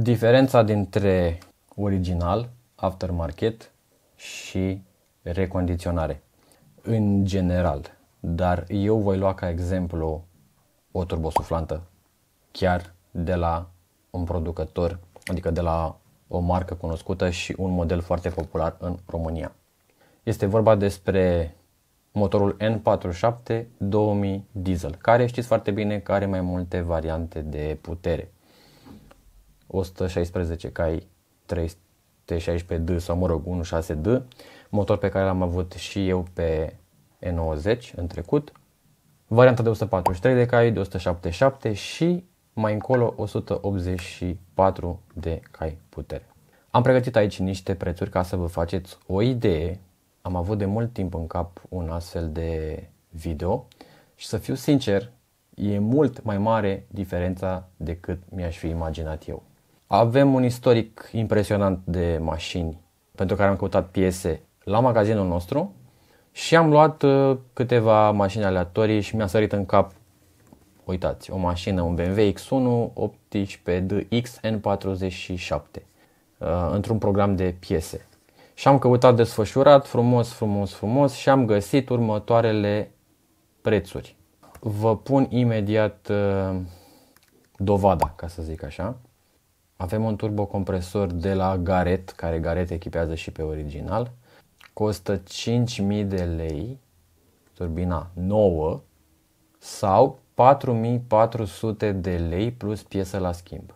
Diferența dintre original, aftermarket și recondiționare în general, dar eu voi lua ca exemplu o turbosuflantă chiar de la un producător, adică de la o marcă cunoscută și un model foarte popular în România. Este vorba despre motorul N47 2000 diesel, care știți foarte bine că are mai multe variante de putere. 116 cai 316D sau mă rog 16D, motor pe care l-am avut și eu pe E90 în trecut, varianta de 143 de cai, de 177 și mai încolo 184 de cai putere. Am pregătit aici niște prețuri ca să vă faceți o idee. Am avut de mult timp în cap un astfel de video și să fiu sincer, e mult mai mare diferența decât mi-aș fi imaginat eu. Avem un istoric impresionant de mașini pentru care am căutat piese la magazinul nostru și am luat uh, câteva mașini aleatorii și mi-a sărit în cap, uitați, o mașină, un BMW X1 18DX N47 într-un program de piese. Și am căutat desfășurat frumos, frumos, frumos și am găsit următoarele prețuri. Vă pun imediat uh, dovada, ca să zic așa. Avem un turbocompresor de la Garet, care Garet echipează și pe original. Costă 5.000 de lei, turbina nouă, sau 4.400 de lei plus piesă la schimb.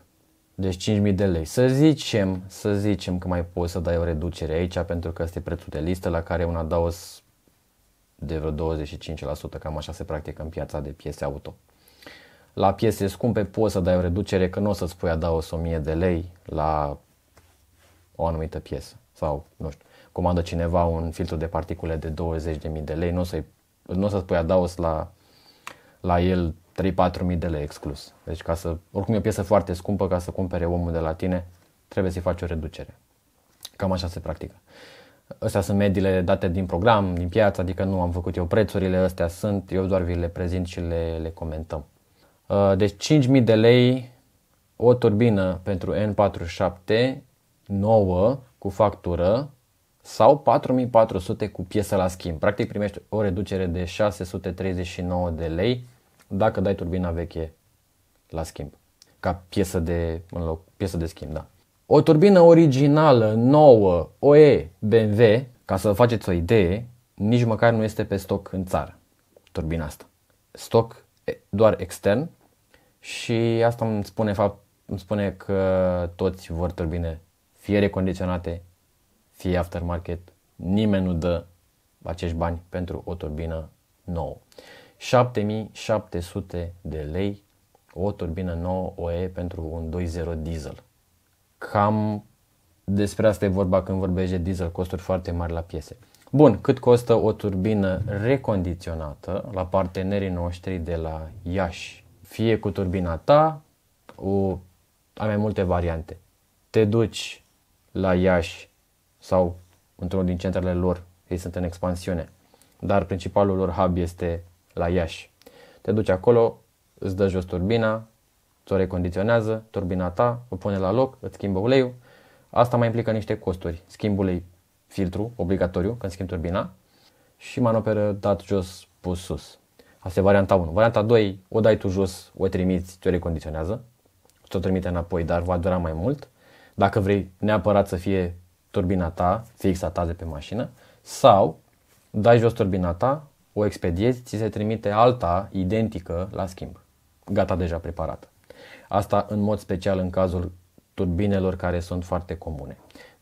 Deci 5.000 de lei. Să zicem, să zicem că mai poți să dai o reducere aici pentru că este prețul de listă la care un adaos de vreo 25%, cam așa se practică în piața de piese auto. La piese scumpe poți să dai o reducere, că nu o să-ți pui adaos 1000 de lei la o anumită piesă. Sau, nu știu, comandă cineva un filtru de particule de 20.000 de lei, nu o să nu să-ți pui adaos la, la el 3-4.000 de lei exclus. Deci ca să, oricum e o piesă foarte scumpă, ca să cumpere omul de la tine, trebuie să-i faci o reducere. Cam așa se practică. Astea sunt mediile date din program, din piață, adică nu am făcut eu prețurile, astea sunt, eu doar vi le prezint și le, le comentăm. Uh, deci 5.000 de lei o turbină pentru N47 nouă cu factură sau 4.400 cu piesă la schimb. Practic primești o reducere de 639 de lei dacă dai turbina veche la schimb, ca piesă de, în loc, piesă de schimb. Da. O turbină originală, nouă, OE, BMW, ca să faceți o idee, nici măcar nu este pe stoc în țară, turbina asta. Stoc doar extern, și asta îmi spune, fapt, îmi spune că toți vor turbine fie recondiționate, fie aftermarket. Nimeni nu dă acești bani pentru o turbină nouă. 7700 de lei o turbină nouă OE pentru un 2.0 diesel. Cam despre asta e vorba când vorbește de diesel, costuri foarte mari la piese. Bun, cât costă o turbină recondiționată la partenerii noștri de la Iași, fie cu turbina ta, o, ai mai multe variante. Te duci la Iași sau într-unul din centrele lor, ei sunt în expansiune, dar principalul lor hub este la Iași. Te duci acolo, îți dă jos turbina, ți-o recondiționează, turbina ta, o pune la loc, îți schimbă uleiul. Asta mai implică niște costuri. Schimb ulei filtru, obligatoriu, când schimbi turbina, și manoperă dat jos, pus sus. Asta e varianta 1. Varianta 2, o dai tu jos, o trimiți, te o recondiționează te o trimite înapoi, dar va dura mai mult. Dacă vrei neapărat să fie turbina ta, fixa ta de pe mașină, sau dai jos turbina ta, o expediezi, ți se trimite alta identică la schimb, gata deja preparată. Asta în mod special în cazul turbinelor care sunt foarte comune.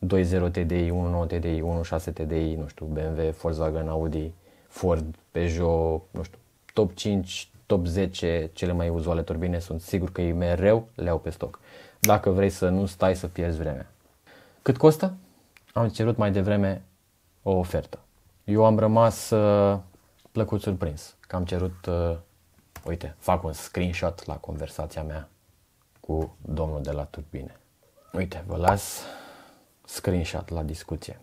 2.0 TDI, 1.9 TDI, 1.6 TDI, nu știu, BMW, Volkswagen, Audi, Ford, Peugeot, nu știu, top 5, top 10 cele mai uzuale turbine sunt sigur că ei mereu le au pe stoc. Dacă vrei să nu stai să pierzi vremea. Cât costă? Am cerut mai devreme o ofertă. Eu am rămas uh, plăcut surprins că am cerut, uh, uite, fac un screenshot la conversația mea cu domnul de la turbine. Uite, vă las screenshot la discuție.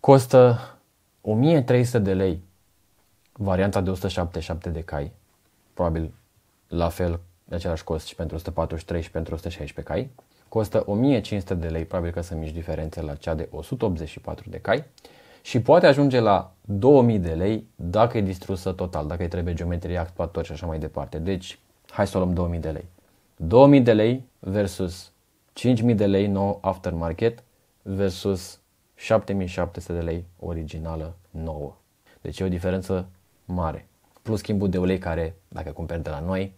Costă 1300 de lei varianta de 177 de cai, probabil la fel de același cost și pentru 143 și pentru 116 cai, costă 1500 de lei, probabil că sunt mici diferențe la cea de 184 de cai și poate ajunge la 2000 de lei dacă e distrusă total, dacă îi trebuie geometrie, actuator și așa mai departe. Deci, hai să o luăm 2000 de lei. 2000 de lei versus 5000 de lei nou aftermarket versus 7700 de lei originală nouă. Deci e o diferență mare. Plus schimbul de ulei care, dacă cumperi de la noi,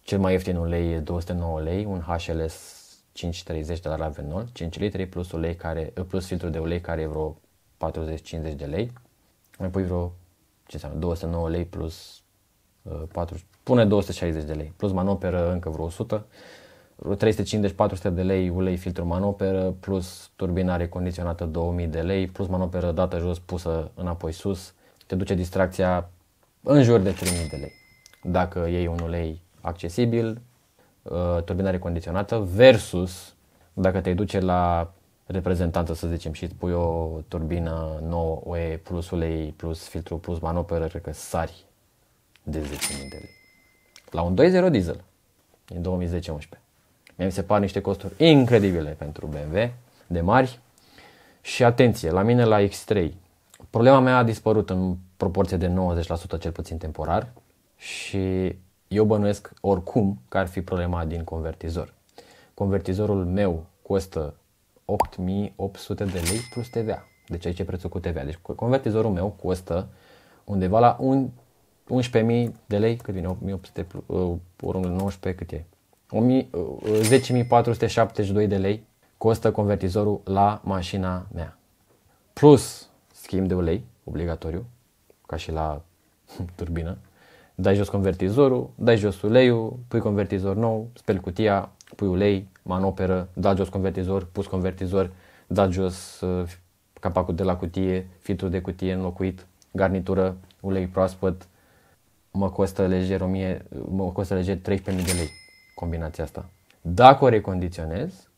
cel mai ieftin ulei e 209 lei, un HLS 5,30 de la Ravenol, 5 litri plus, ulei care, eh, plus filtru de ulei care e vreo 40-50 de lei. Mai pui vreo ce înseamnă, 209 lei plus uh, eh, 4, pune 260 de lei, plus manoperă încă vreo 100, 350-400 de lei ulei filtru manoperă, plus turbina recondiționată 2000 de lei, plus manoperă dată jos, pusă înapoi sus, te duce distracția în jur de 3000 de lei. Dacă iei un ulei accesibil, uh, turbina recondiționată versus dacă te duce la reprezentanță, să zicem, și îți pui o turbină nouă e plus ulei plus filtru plus manoperă, cred că sari de 10.000 de lei. La un 2.0 diesel din 2010-11. Mi se par niște costuri incredibile pentru BMW de mari. Și atenție, la mine la X3, problema mea a dispărut în proporție de 90% cel puțin temporar și eu bănuiesc oricum că ar fi problema din convertizor. Convertizorul meu costă 8800 de lei plus TVA. Deci aici e prețul cu TVA. Deci convertizorul meu costă undeva la un 11.000 de lei, cât vine? 1800 uh, 19 cât e? 10.472 uh, uh, de lei costă convertizorul la mașina mea. Plus schimb de ulei, obligatoriu, ca și la hm, turbină. Dai jos convertizorul, dai jos uleiul, pui convertizor nou, speli cutia, pui ulei, manoperă, dai jos convertizor, pus convertizor, dai jos uh, capacul de la cutie, filtrul de cutie înlocuit, garnitură, ulei proaspăt, mă costă lejer, 1000, mă costă lejer 13.000 de lei combinația asta. Dacă o recondiționez,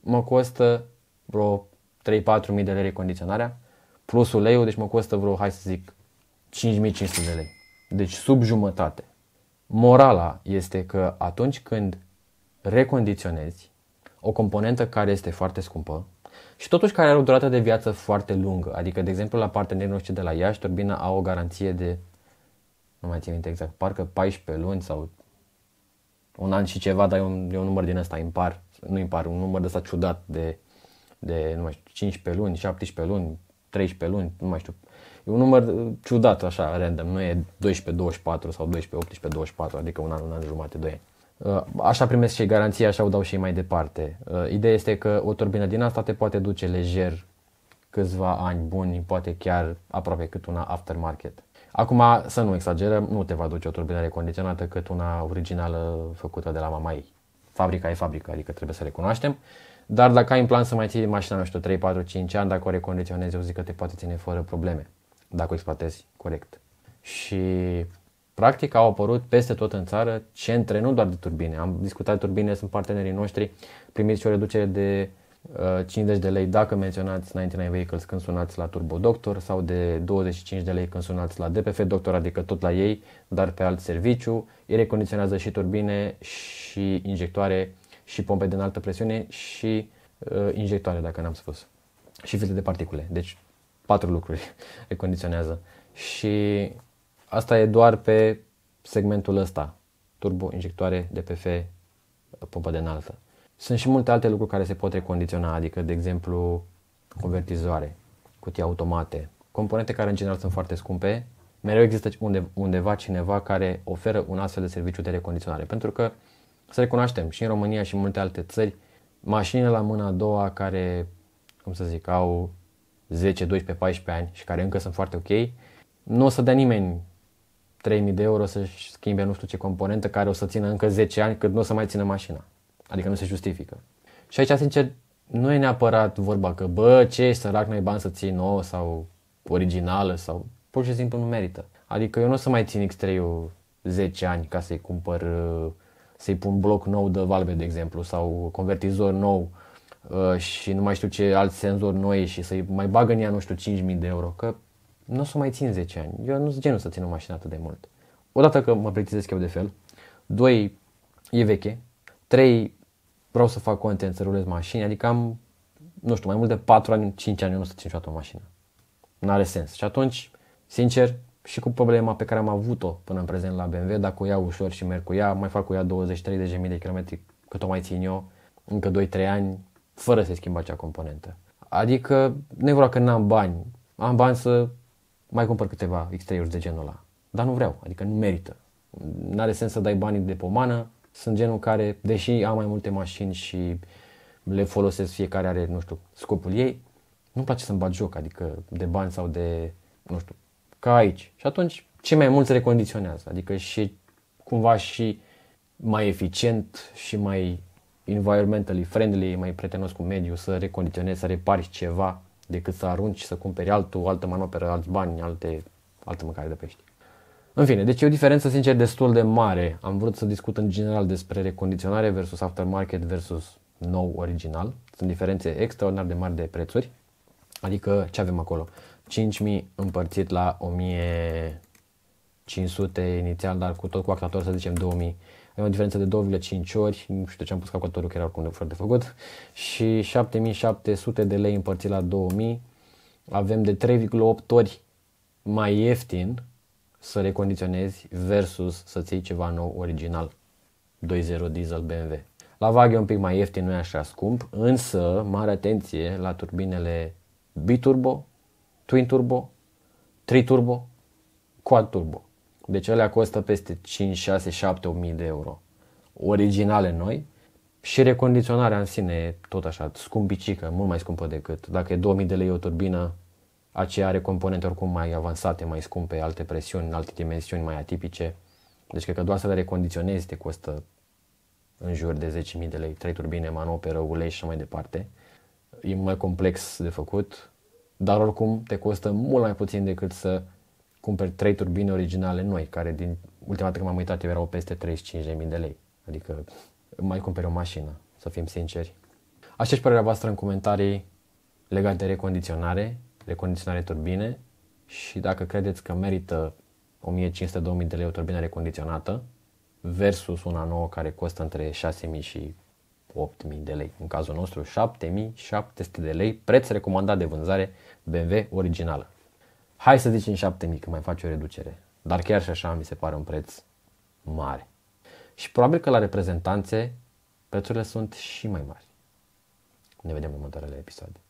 mă costă vreo 3-4.000 de lei recondiționarea, plus uleiul, deci mă costă vreo, hai să zic, 5500 de lei. Deci sub jumătate. Morala este că atunci când recondiționezi o componentă care este foarte scumpă și totuși care are o durată de viață foarte lungă, adică, de exemplu, la partenerii noștri de la Iași, turbina au o garanție de, nu mai țin minte exact, parcă 14 luni sau un an și ceva, dar e un, e un număr din ăsta impar, nu impar, un număr de ăsta ciudat de, de nu mai știu, 15 luni, 17 luni, 13 luni, nu mai știu, e un număr uh, ciudat așa, random, nu e 12-24 sau 12-18-24, adică un an, un an jumate, doi ani. Uh, așa primesc și garanția, așa o dau și mai departe. Uh, ideea este că o turbină din asta te poate duce lejer câțiva ani buni, poate chiar aproape cât una aftermarket. Acum să nu exagerăm, nu te va duce o turbină recondiționată cât una originală făcută de la mama ei. Fabrica e fabrică, adică trebuie să recunoaștem. Dar dacă ai în plan să mai ții mașina, nu știu, 3, 4, 5 ani, dacă o recondiționezi, eu zic că te poate ține fără probleme dacă o exploatezi corect. Și practic au apărut peste tot în țară centre, nu doar de turbine. Am discutat turbine, sunt partenerii noștri, primiți și o reducere de 50 uh, de lei dacă menționați 99 Vehicles când sunați la Turbo Doctor sau de 25 de lei când sunați la DPF Doctor, adică tot la ei, dar pe alt serviciu. Ei recondiționează și turbine și injectoare și pompe de înaltă presiune și uh, injectoare, dacă n-am spus, și filtre de particule. Deci patru lucruri le condiționează. Și asta e doar pe segmentul ăsta, turbo, injectoare, DPF, pompă de înaltă. Sunt și multe alte lucruri care se pot recondiționa, adică, de exemplu, convertizoare, cutii automate, componente care în general sunt foarte scumpe, mereu există unde undeva cineva care oferă un astfel de serviciu de recondiționare. Pentru că, să recunoaștem, și în România și în multe alte țări, mașinile la mâna a doua care, cum să zic, au 10, 12, 14 ani și care încă sunt foarte ok, nu o să dea nimeni 3000 de euro să-și schimbe nu știu ce componentă care o să țină încă 10 ani cât nu o să mai țină mașina. Adică nu se justifică. Și aici, sincer, nu e neapărat vorba că, bă, ce ești sărac, nu ai bani să ții nouă sau originală sau pur și simplu nu merită. Adică eu nu o să mai țin X3-ul 10 ani ca să-i cumpăr, să-i pun bloc nou de valve, de exemplu, sau convertizor nou Uh, și nu mai știu ce alți senzori noi și să-i mai bagă în ea, nu știu, 5.000 de euro, că nu o să mai țin 10 ani. Eu nu sunt genul să țin o mașină atât de mult. Odată că mă plictisesc eu de fel, doi, e veche, trei, vreau să fac content, să rulez mașini, adică am, nu știu, mai mult de 4 ani, 5 ani, eu nu o să țin niciodată o mașină. N-are sens. Și atunci, sincer, și cu problema pe care am avut-o până în prezent la BMW, dacă o iau ușor și merg cu ea, mai fac cu ea 20-30 de km de kilometri cât o mai țin eu, încă 2-3 ani, fără să schimba acea componentă. Adică nu e vorba că n-am bani, am bani să mai cumpăr câteva x de genul ăla. Dar nu vreau, adică nu merită. N-are sens să dai banii de pomană, sunt genul care, deși am mai multe mașini și le folosesc, fiecare are, nu știu, scopul ei, nu-mi place să-mi bat joc, adică de bani sau de, nu știu, ca aici. Și atunci, cei mai mulți recondiționează, adică și cumva și mai eficient și mai environmentally friendly, e mai prietenos cu mediul, să recondiționezi, să repari ceva decât să arunci și să cumperi altul, altă manoperă, alți bani, alte, altă mâncare de pești. În fine, deci e o diferență sincer destul de mare. Am vrut să discut în general despre recondiționare versus aftermarket versus nou original. Sunt diferențe extraordinar de mari de prețuri. Adică ce avem acolo? 5.000 împărțit la 1.500 inițial, dar cu tot cu actator să zicem 2.000 o diferență de 2,5 ori, nu știu de ce am pus calculatorul, că era oricum de foarte făcut, și 7700 de lei împărțit la 2000, avem de 3,8 ori mai ieftin să recondiționezi versus să ții ceva nou original 2.0 diesel BMW. La vag e un pic mai ieftin, nu e așa scump, însă mare atenție la turbinele biturbo, twin turbo, triturbo, quad turbo. Deci alea costă peste 5, 6, 7, 1000 de euro. Originale noi și recondiționarea în sine e tot așa, scumpicică, mult mai scumpă decât. Dacă e 2000 de lei o turbină, aceea are componente oricum mai avansate, mai scumpe, alte presiuni, alte dimensiuni mai atipice. Deci cred că doar să le recondiționezi te costă în jur de 10.000 de lei, 3 turbine, manoperă, ulei și așa mai departe. E mai complex de făcut, dar oricum te costă mult mai puțin decât să cumperi trei turbine originale noi, care din ultima dată când m-am uitat eu erau peste 35.000 de lei. Adică mai cumperi o mașină, să fim sinceri. și părerea voastră în comentarii legate de recondiționare, recondiționare turbine și dacă credeți că merită 1500-2000 de lei o turbină recondiționată versus una nouă care costă între 6.000 și 8.000 de lei. În cazul nostru 7.700 de lei, preț recomandat de vânzare BMW originală. Hai să zicem 7000 că mai faci o reducere, dar chiar și așa mi se pare un preț mare. Și probabil că la reprezentanțe prețurile sunt și mai mari. Ne vedem în următoarele episoade.